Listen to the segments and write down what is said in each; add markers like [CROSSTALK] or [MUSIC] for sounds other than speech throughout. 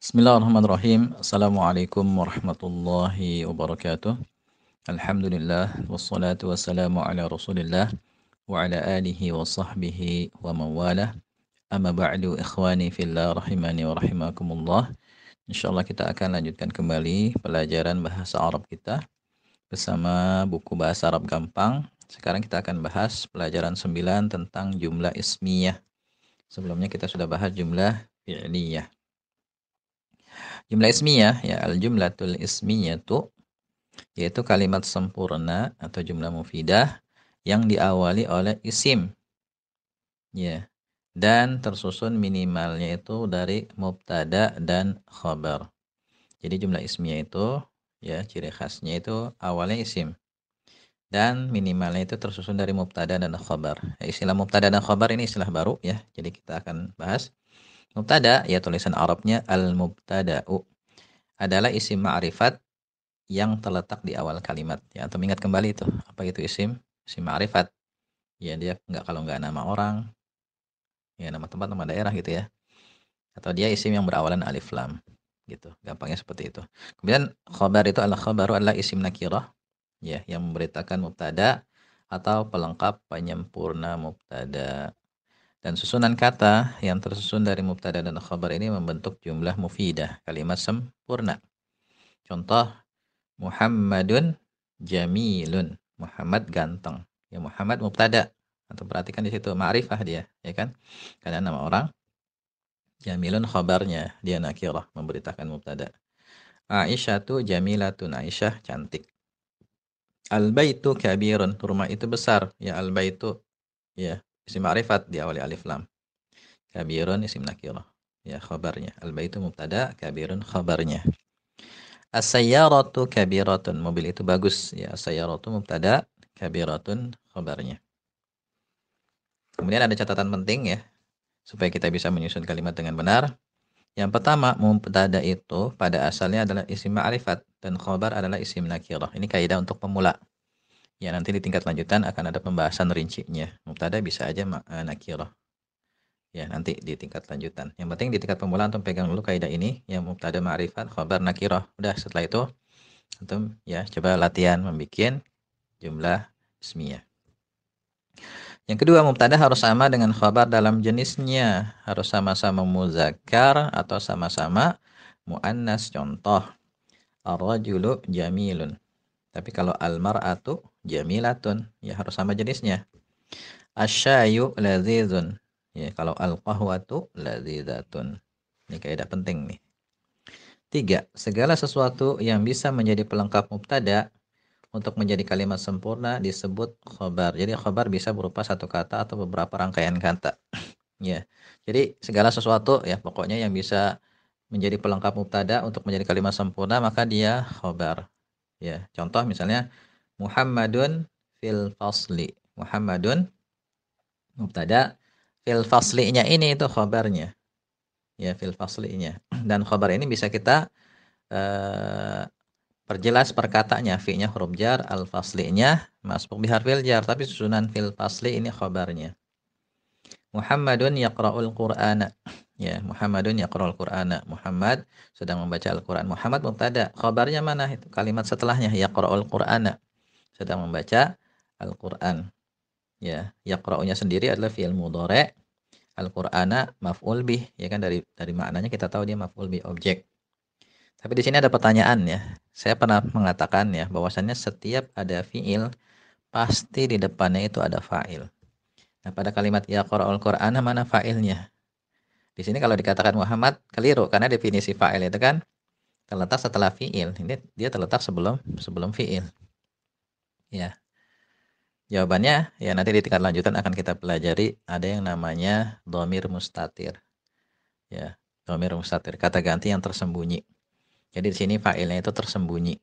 Bismillahirrahmanirrahim. Assalamualaikum warahmatullahi wabarakatuh. Alhamdulillah wassalatu wassalamu ala Rasulillah wa ala alihi wa sahbihi wa mawala. Amma ba'du ikhwani fillah rahimani wa rahimakumullah. Insyaallah kita akan lanjutkan kembali pelajaran bahasa Arab kita bersama buku bahasa Arab gampang. Sekarang kita akan bahas pelajaran 9 tentang jumlah ismiyah. Sebelumnya kita sudah bahas jumlah fi'liyah. Jumlah ismiyah ya al jumlatul itu yaitu kalimat sempurna atau jumlah mufidah yang diawali oleh isim. Ya. Dan tersusun minimalnya itu dari mubtada dan khobar. Jadi jumlah ismiyah itu ya ciri khasnya itu awalnya isim dan minimalnya itu tersusun dari mubtada dan khobar. Ya, istilah mubtada dan khobar ini istilah baru ya, jadi kita akan bahas. Mubtada ya tulisan Arabnya al-mubtada'u adalah isim ma'rifat yang terletak di awal kalimat. Ya, atau ingat kembali itu. Apa itu isim? Isim ma'rifat. Ya, dia nggak kalau nggak nama orang, ya nama tempat, nama daerah gitu ya. Atau dia isim yang berawalan alif lam gitu. Gampangnya seperti itu. Kemudian khabar itu al khabaru adalah isim nakirah ya yang memberitakan mubtada atau pelengkap penyempurna mubtada. Dan susunan kata yang tersusun dari mubtada dan khabar ini membentuk jumlah mufidah, kalimat sempurna. Contoh, Muhammadun jamilun. Muhammad ganteng. Ya Muhammad mubtada. Atau perhatikan di situ ma'rifah dia, ya kan? Karena nama orang jamilun khabarnya, dia nakirah memberitakan mubtada. Aisyah tu jamilatun, Aisyah cantik. Al-baitu kabirun, rumah itu besar. Ya al-baitu ya Isim ma'rifat diawali alif lam. Kabirun isim nakirah. Ya khabarnya. Al-baitu mubtada, kabirun khabarnya. As-sayyaratu kabiratun. Mobil itu bagus. Ya as-sayyaratu mubtada, kabiratun khabarnya. Kemudian ada catatan penting ya supaya kita bisa menyusun kalimat dengan benar. Yang pertama, mubtada itu pada asalnya adalah isim ma'rifat dan khabar adalah isim nakirah. Ini kaidah untuk pemula. Ya nanti di tingkat lanjutan akan ada pembahasan rincinya. Mubtada bisa aja eh, nakirah. Ya nanti di tingkat lanjutan. Yang penting di tingkat pemula antum pegang dulu kaidah ini. Yang mubtada ma'rifat, khobar nakirah. Udah setelah itu antum ya coba latihan membuat jumlah ismiyah. Yang kedua, mubtada harus sama dengan khobar dalam jenisnya, harus sama-sama muzakar atau sama-sama muannas. Contoh, ar-rajulu jamilun. Tapi kalau al-mar'atu jamilatun ya harus sama jenisnya asyayu lazizun ya kalau al qahwatu lazizatun. ini kaidah penting nih tiga segala sesuatu yang bisa menjadi pelengkap mubtada untuk menjadi kalimat sempurna disebut khobar. Jadi khobar bisa berupa satu kata atau beberapa rangkaian kata. [CLEARS THROAT] ya. Jadi segala sesuatu ya pokoknya yang bisa menjadi pelengkap mubtada untuk menjadi kalimat sempurna maka dia khobar. Ya. Contoh misalnya Muhammadun fil fasli. Muhammadun mubtada fil fasli-nya ini itu khabarnya. Ya, fil fasli-nya. Dan khabar ini bisa kita uh, perjelas fi Fi-nya huruf jar al fasli-nya. fasli-nya masbuk bihar fil jar tapi susunan fil fasli ini khabarnya Muhammadun yaqra'ul Qur'ana ya Muhammadun yaqra'ul Qur'ana Muhammad sedang membaca Al-Qur'an Muhammad mubtada khabarnya mana itu kalimat setelahnya yaqra'ul Qur'ana sedang membaca Al-Quran. Ya, yaqra'unya sendiri adalah fi'il mudhari. Al-Qur'ana maf'ul bih, ya kan dari dari maknanya kita tahu dia maf'ul bih objek. Tapi di sini ada pertanyaan ya. Saya pernah mengatakan ya bahwasannya setiap ada fi'il pasti di depannya itu ada fa'il. Nah, pada kalimat yaqra'ul Qur'ana mana fa'ilnya? Di sini kalau dikatakan Muhammad keliru karena definisi fa'il itu kan terletak setelah fi'il. Ini dia terletak sebelum sebelum fi'il. Ya. Jawabannya ya nanti di tingkat lanjutan akan kita pelajari ada yang namanya domir mustatir. Ya, domir mustatir kata ganti yang tersembunyi. Jadi di sini failnya itu tersembunyi.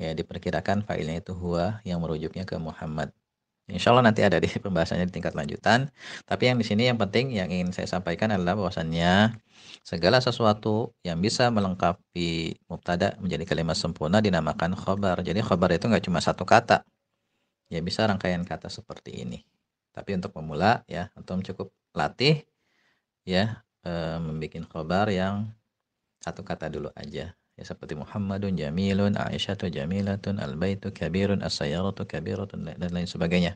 Ya, diperkirakan failnya itu huwa yang merujuknya ke Muhammad. Insya Allah nanti ada di [LAUGHS] pembahasannya di tingkat lanjutan. Tapi yang di sini yang penting yang ingin saya sampaikan adalah bahwasannya segala sesuatu yang bisa melengkapi mubtada menjadi kalimat sempurna dinamakan khobar. Jadi khobar itu nggak cuma satu kata, ya bisa rangkaian kata seperti ini. Tapi untuk pemula ya, antum cukup latih ya e, membuat khobar yang satu kata dulu aja. Ya seperti Muhammadun jamilun, Aisyatu jamilatun, al-baitu kabirun, as Kabirun dan lain sebagainya.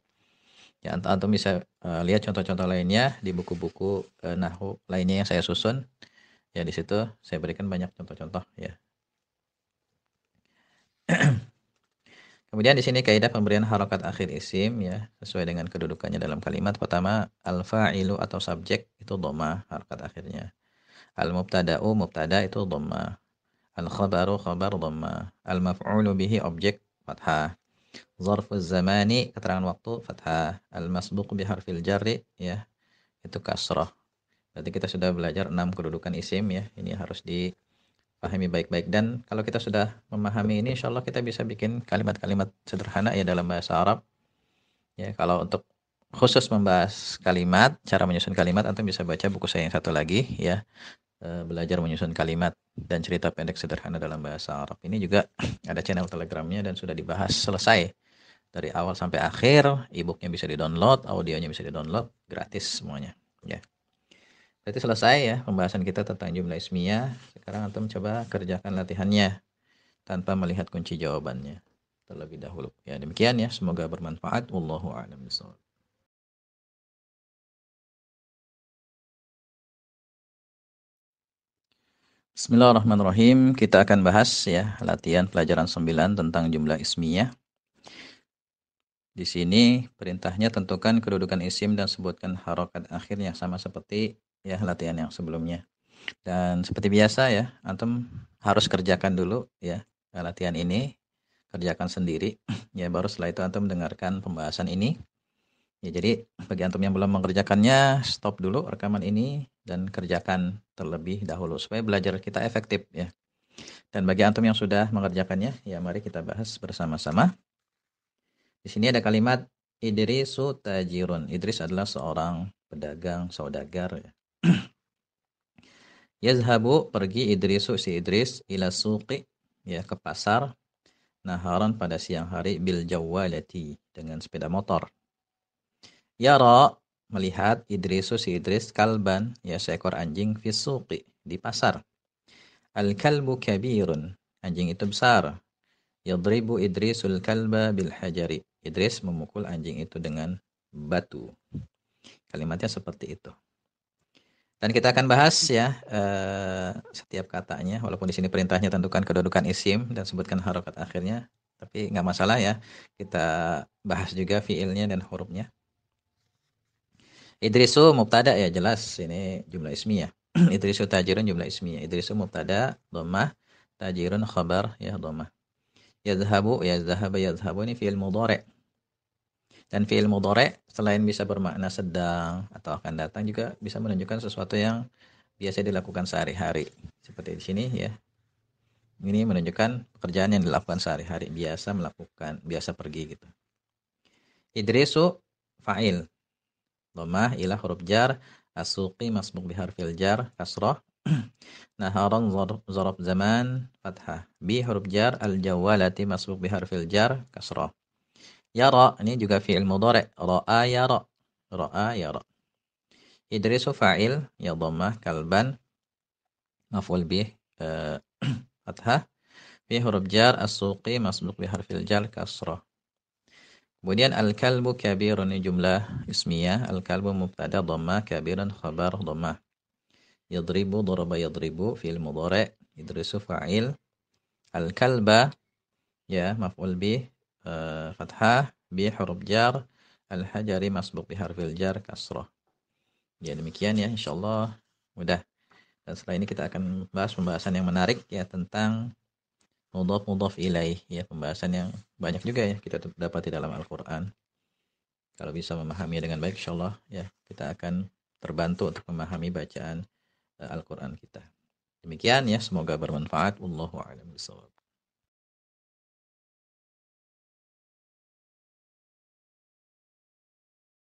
Ya antum bisa e, lihat contoh-contoh lainnya di buku-buku e, nahu lainnya yang saya susun. Ya di situ saya berikan banyak contoh-contoh ya Kemudian di sini kaidah pemberian harokat akhir isim ya sesuai dengan kedudukannya dalam kalimat. Pertama alfa ilu atau subjek itu doma harokat akhirnya. Al-mubtada'u mubtada itu doma Al-khabaru khabar doma Al-maf'ulu bihi objek fathah. Zarfu zamani keterangan waktu fathah. Al-masbuq harfil jari ya itu kasroh. Berarti kita sudah belajar enam kedudukan isim ya. Ini harus di pahami baik-baik dan kalau kita sudah memahami ini insya Allah kita bisa bikin kalimat-kalimat sederhana ya dalam bahasa Arab ya kalau untuk khusus membahas kalimat cara menyusun kalimat antum bisa baca buku saya yang satu lagi ya eh, belajar menyusun kalimat dan cerita pendek sederhana dalam bahasa Arab ini juga ada channel telegramnya dan sudah dibahas selesai dari awal sampai akhir e bisa di download audionya bisa di download gratis semuanya ya Berarti selesai ya pembahasan kita tentang jumlah ismiyah. Sekarang antum coba kerjakan latihannya tanpa melihat kunci jawabannya terlebih dahulu. Ya demikian ya, semoga bermanfaat. Wallahu a'lam bishawab. Bismillahirrahmanirrahim. Kita akan bahas ya latihan pelajaran 9 tentang jumlah ismiyah. Di sini perintahnya tentukan kedudukan isim dan sebutkan harokat akhirnya sama seperti ya latihan yang sebelumnya. Dan seperti biasa ya, antum harus kerjakan dulu ya eh, latihan ini, kerjakan sendiri [CLEARS THROAT] ya baru setelah itu antum mendengarkan pembahasan ini. Ya jadi bagi antum yang belum mengerjakannya, stop dulu rekaman ini dan kerjakan terlebih dahulu supaya belajar kita efektif ya. Dan bagi antum yang sudah mengerjakannya, ya mari kita bahas bersama-sama. Di sini ada kalimat Idrisu tajirun. Idris adalah seorang pedagang, saudagar. Ya. Yazhabu pergi Idrisu si Idris ila suqi ya ke pasar naharan pada siang hari bil jawalati dengan sepeda motor. Yara melihat Idrisu si Idris kalban ya seekor anjing fi suqi di pasar. Al kalbu kabirun anjing itu besar. Yadribu Idrisul kalba bil hajari. Idris memukul anjing itu dengan batu. Kalimatnya seperti itu. Dan kita akan bahas ya uh, setiap katanya, walaupun di sini perintahnya tentukan kedudukan isim dan sebutkan harokat akhirnya, tapi nggak masalah ya. Kita bahas juga fiilnya dan hurufnya. Idrisu mubtada ya jelas ini jumlah ismiyah. [CLEARS THROAT] Idrisu tajirun jumlah ismiyah. Idrisu mubtada dhammah, tajirun khabar ya dhammah. Yazhabu ya yazhabu ini fiil mudhari'. Dan fi'il mudore selain bisa bermakna sedang atau akan datang juga bisa menunjukkan sesuatu yang biasa dilakukan sehari-hari. Seperti di sini ya. Ini menunjukkan pekerjaan yang dilakukan sehari-hari, biasa melakukan, biasa pergi gitu. Idrisu fa'il. Domah ilah huruf jar, asuki masbuk biharfil jar, kasroh, Naharon zorob zaman fathah. Bi huruf jar al jawalati masbuk biharfil jar kasroh. Yara, ini juga fi'il mudhari. Ra'a yara. Ra'a yara. Idrisu fa'il, ya dhammah, kalban, maf'ul bih, uh, [CLEARS THROAT] fathah. Fi huruf jar, as-suqi, masbuk bi harfil jar, kasrah. Kemudian al-kalbu kabirun jumlah ismiyah. Al-kalbu mubtada dhamma kabirun khabar dhamma. Yadribu daraba yadribu fi'il mudhari' idrisu fa'il. Al-kalba ya maf'ul bih uh, fathah bi huruf jar al hajari masbuk bi harfil jar kasrah. Ya demikian ya insyaallah mudah. Dan setelah ini kita akan bahas pembahasan yang menarik ya tentang mudhaf mudhaf ilaih ya pembahasan yang banyak juga ya kita dapat di dalam Al-Qur'an. Kalau bisa memahami dengan baik insyaallah ya kita akan terbantu untuk memahami bacaan uh, Al-Qur'an kita. Demikian ya semoga bermanfaat. Wallahu a'lam bishawab.